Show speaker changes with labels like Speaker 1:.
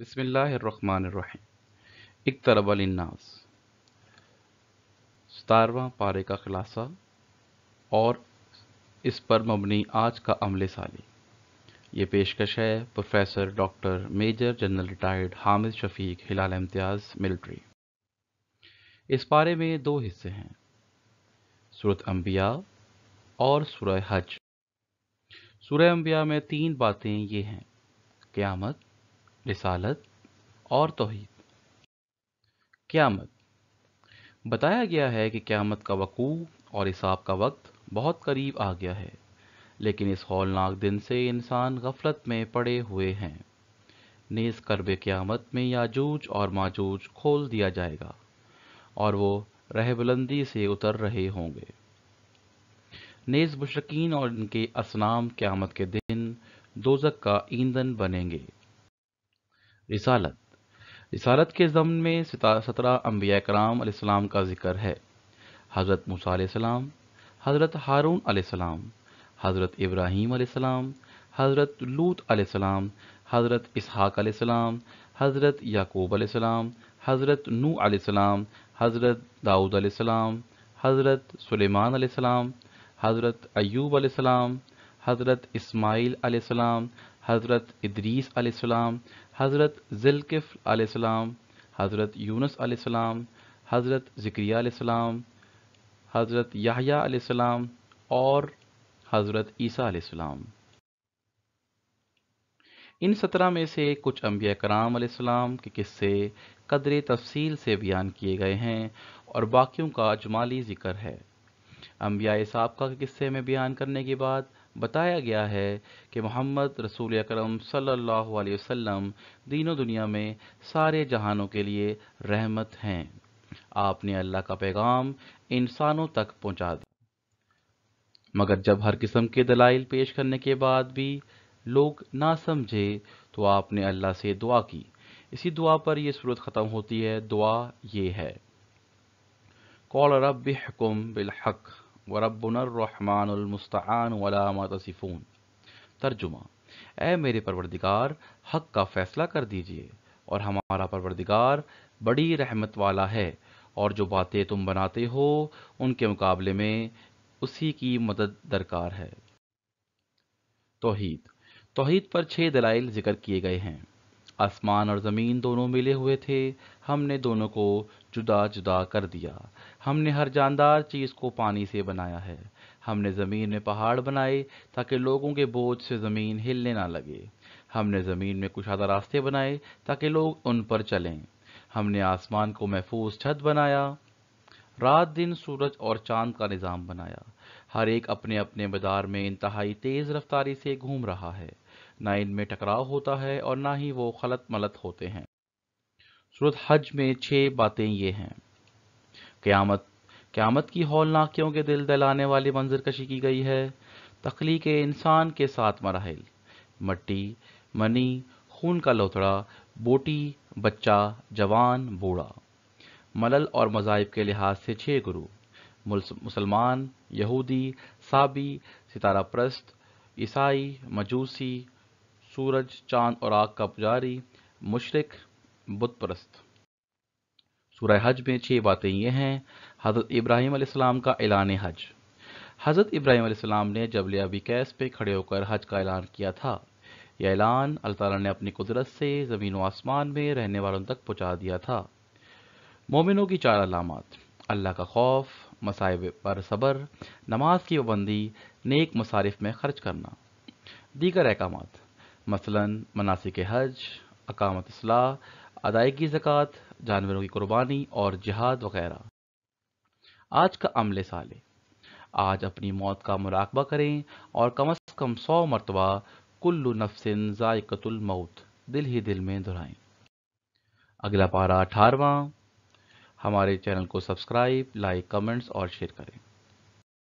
Speaker 1: बसमिल्लाम एक तरबलनास सतारवा पारे का खुलासा और इस पर मबनी आज का अमल साली ये पेशकश है professor doctor major general retired Hamid Shafiq Hilal Imtiaz military इस पारे में दो हिस्से हैं सूरत अम्बिया और सूर हज सूरह अम्बिया में तीन बातें ये हैं क़्यामत रिसालत और तोहद क़्यामत बताया गया है कि क़्यामत का वक़ू और हिसाब का वक्त बहुत करीब आ गया है लेकिन इस हौलनाक दिन से इंसान गफलत में पड़े हुए हैं नेस करब क़्यामत में याजूज और माजूज खोल दिया जाएगा और वो रह बुलंदी से उतर रहे होंगे नेज मुशरकिन और इनके असनाम क़्यामत के दिन दोजक का ईंधन बनेंगे रिसालत रिसालत के ज़मन में सत्रह अम्बिया कराम का जिक्र है हज़रत मूसम हज़रत हारून आसमाम हज़रत इब्राहीम आसमाम हज़रत लूत आसमाम हज़रत इसहाक आसमाम हज़रत याकूब आसमाम हज़रत नू आसमाम हज़रत दाऊद आसमाम हज़रत सुलेमान आसमाम हज़रत अयूब आसमाम हज़रत इसमाइल आसमाम हज़रत इदरीस आलाम हज़रत ज़िलकिफ़ आलाम हज़रत यूनस आलाम हज़रत ज़िक्रिया हज़रत याहिया और हज़रत ईसा आलाम इन सत्रह में से कुछ अम्बिया कराम के किस्से कदर तफसील से बयान किए गए हैं और बाकियों का अजमाली ज़िक्र है अम्बिया सबका के किस्से में बयान करने के बाद बताया गया है कि मोहम्मद रसूल अकरम सल्लल्लाहु अलैहि वसल्लम दीनों दुनिया में सारे जहानों के लिए रहमत हैं आपने अल्लाह का पैगाम इंसानों तक पहुंचा दिया मगर जब हर किस्म के दलाइल पेश करने के बाद भी लोग ना समझे तो आपने अल्लाह से दुआ की इसी दुआ पर यह सूरत ख़त्म होती है दुआ ये है कौल रब हकुम बिलहक़ वरबनरमानमस्तान वलामा तसिफ़ून तर्जुमा ए मेरे परवरदिगार हक का फ़ैसला कर दीजिए और हमारा परवरदिगार बड़ी रहमत वाला है और जो बातें तुम बनाते हो उनके मुकाबले में उसी की मदद दरकार है तोहीद तोहीद पर छः दलाइल जिक्र किए गए हैं आसमान और ज़मीन दोनों मिले हुए थे हमने दोनों को जुदा जुदा कर दिया हमने हर जानदार चीज़ को पानी से बनाया है हमने ज़मीन में पहाड़ बनाए ताकि लोगों के बोझ से ज़मीन हिलने ना लगे हमने ज़मीन में कुशादा रास्ते बनाए ताकि लोग उन पर चलें हमने आसमान को महफूज छत बनाया रात दिन सूरज और चांद का निज़ाम बनाया हर एक अपने अपने मदार में इंतहाई तेज़ रफ्तारी से घूम रहा है ना इनमें टकराव होता है और ना ही वो खलत मलत होते हैं सूरत हज में छः बातें ये हैं क़्यामत क़्यामत की हौलनाकियों के दिल दहलाने वाली मंजर कशी की गई है तख्लीक इंसान के साथ मराहल मट्टी मनी खून का लोथड़ा बोटी बच्चा जवान बूढ़ा मलल और मजाइब के लिहाज से छः गुरु मुसलमान यहूदी साबी सितारा प्रस्त ईसाई मजूसी सूरज चांद और आग का पुजारी मुशरक बुत परस्त सूर्य हज में छह बातें ये हैं हज़रत इब्राहिम आसमाम का ऐलान हज हज़रत इब्राहिम आसमाम ने जबल कैस पे खड़े होकर हज का ऐलान किया था यह ऐलान अल्लाह तला ने अपनी कुदरत से ज़मीन व आसमान में रहने वालों तक पहुँचा दिया था मोमिनों की चार अलामत अल्लाह का खौफ मसाइब पर सब्र नमाज की पाबंदी नेक मसारफ में खर्च करना दीगर अहकाम मसलन मनासिक हज अकामत असलाह अदायगी जक़ात जानवरों की कुर्बानी और जिहाद वगैरह आज का अमल साले आज अपनी मौत का मुराकबा करें और कम अज़ कम सौ मरतबा कुल्लु नफसिन ज़ायकतुल मौत दिल ही दिल में दोहराएं अगला पारा अठारवा हमारे चैनल को सब्सक्राइब लाइक कमेंट्स और शेयर करें